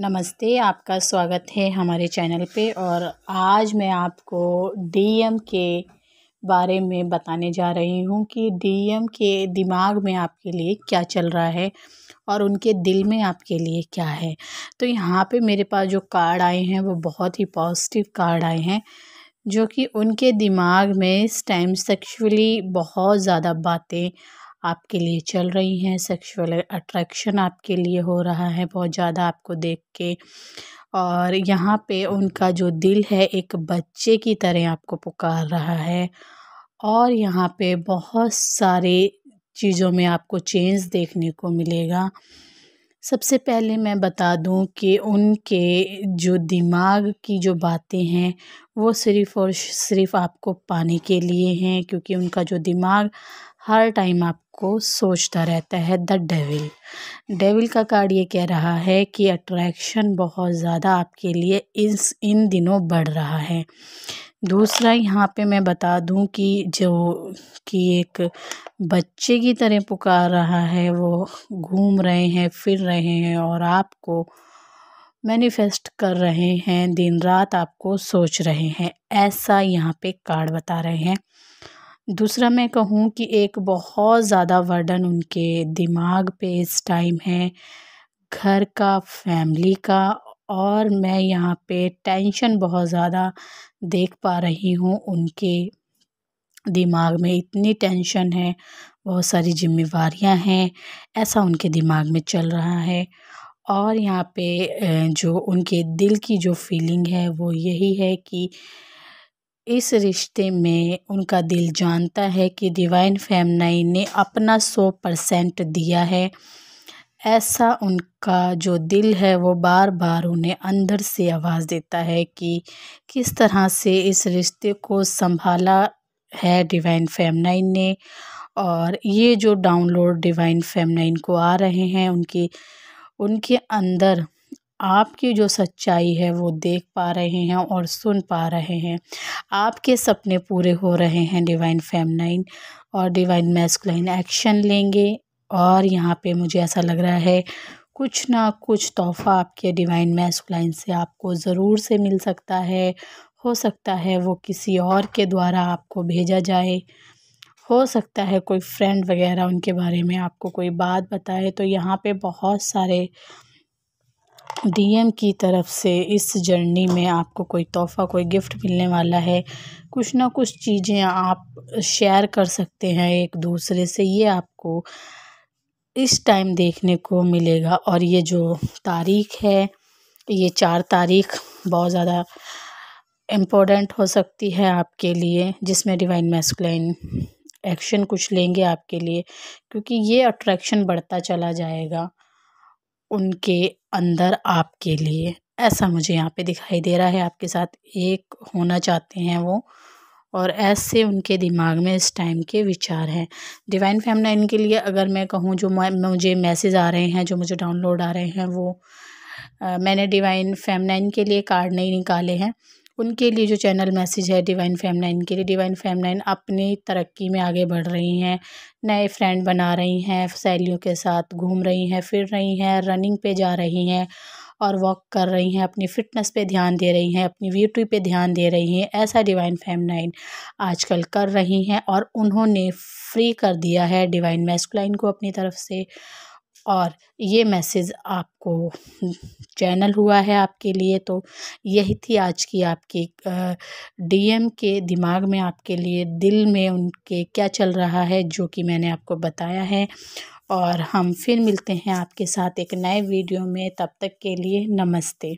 नमस्ते आपका स्वागत है हमारे चैनल पे और आज मैं आपको डीएम के बारे में बताने जा रही हूँ कि डीएम के दिमाग में आपके लिए क्या चल रहा है और उनके दिल में आपके लिए क्या है तो यहाँ पे मेरे पास जो कार्ड आए हैं वो बहुत ही पॉजिटिव कार्ड आए हैं जो कि उनके दिमाग में इस टाइम सेक्शुअली बहुत ज़्यादा बातें आपके लिए चल रही हैं सेक्सुअल अट्रैक्शन आपके लिए हो रहा है बहुत ज़्यादा आपको देख के और यहाँ पे उनका जो दिल है एक बच्चे की तरह आपको पुकार रहा है और यहाँ पे बहुत सारे चीज़ों में आपको चेंज देखने को मिलेगा सबसे पहले मैं बता दूं कि उनके जो दिमाग की जो बातें हैं वो सिर्फ़ और सिर्फ़ आपको पाने के लिए हैं क्योंकि उनका जो दिमाग हर टाइम आप को सोचता रहता है द डेविल डेविल का कार्ड ये कह रहा है कि अट्रैक्शन बहुत ज़्यादा आपके लिए इस इन दिनों बढ़ रहा है दूसरा यहाँ पे मैं बता दूँ कि जो कि एक बच्चे की तरह पुकार रहा है वो घूम रहे हैं फिर रहे हैं और आपको मैनिफेस्ट कर रहे हैं दिन रात आपको सोच रहे हैं ऐसा यहाँ पे कार्ड बता रहे हैं दूसरा मैं कहूँ कि एक बहुत ज़्यादा वर्डन उनके दिमाग पे इस टाइम है घर का फैमिली का और मैं यहाँ पे टेंशन बहुत ज़्यादा देख पा रही हूँ उनके दिमाग में इतनी टेंशन है बहुत सारी जिम्मेवार हैं ऐसा उनके दिमाग में चल रहा है और यहाँ पे जो उनके दिल की जो फीलिंग है वो यही है कि इस रिश्ते में उनका दिल जानता है कि डिवाइन फेमनाई ने अपना सौ परसेंट दिया है ऐसा उनका जो दिल है वो बार बार उन्हें अंदर से आवाज़ देता है कि किस तरह से इस रिश्ते को संभाला है डिवाइन फेमनाइन ने और ये जो डाउनलोड डिवाइन फेमनाइन को आ रहे हैं उनकी उनके अंदर आपकी जो सच्चाई है वो देख पा रहे हैं और सुन पा रहे हैं आपके सपने पूरे हो रहे हैं डिवाइन फेमनाइन और डिवाइन मैस्कुलाइन एक्शन लेंगे और यहाँ पे मुझे ऐसा लग रहा है कुछ ना कुछ तोहफ़ा आपके डिवाइन मैस्कुलाइन से आपको ज़रूर से मिल सकता है हो सकता है वो किसी और के द्वारा आपको भेजा जाए हो सकता है कोई फ्रेंड वगैरह उनके बारे में आपको कोई बात बताए तो यहाँ पे बहुत सारे डीएम की तरफ से इस जर्नी में आपको कोई तोहफ़ा कोई गिफ़्ट मिलने वाला है कुछ ना कुछ चीज़ें आप शेयर कर सकते हैं एक दूसरे से ये आपको इस टाइम देखने को मिलेगा और ये जो तारीख है ये चार तारीख बहुत ज़्यादा इम्पोर्टेंट हो सकती है आपके लिए जिसमें डिवाइन मैस्कुलाइन एक्शन कुछ लेंगे आपके लिए क्योंकि ये अट्रैक्शन बढ़ता चला जाएगा उनके अंदर आपके लिए ऐसा मुझे यहाँ पे दिखाई दे रहा है आपके साथ एक होना चाहते हैं वो और ऐसे उनके दिमाग में इस टाइम के विचार हैं डिवाइन फेमलाइन के लिए अगर मैं कहूँ जो मुझे मैसेज आ रहे हैं जो मुझे डाउनलोड आ रहे हैं वो आ, मैंने डिवाइन फेमलाइन के लिए कार्ड नहीं निकाले हैं उनके लिए जो चैनल मैसेज है डिवाइन फैम नाइन के लिए डिवाइन फैम नाइन अपनी तरक्की में आगे बढ़ रही हैं नए फ्रेंड बना रही हैं सहेलियों के साथ घूम रही हैं फिर रही हैं रनिंग पे जा रही हैं और वॉक कर रही हैं अपनी फ़िटनेस पे ध्यान दे रही हैं अपनी ब्यूटी पे ध्यान दे रही हैं ऐसा डिवाइन फैम नाइन आजकल कर रही हैं और उन्होंने फ्री कर दिया है डिवाइन मैस्कुलाइन को अपनी तरफ से और ये मैसेज आपको चैनल हुआ है आपके लिए तो यही थी आज की आपकी डीएम के दिमाग में आपके लिए दिल में उनके क्या चल रहा है जो कि मैंने आपको बताया है और हम फिर मिलते हैं आपके साथ एक नए वीडियो में तब तक के लिए नमस्ते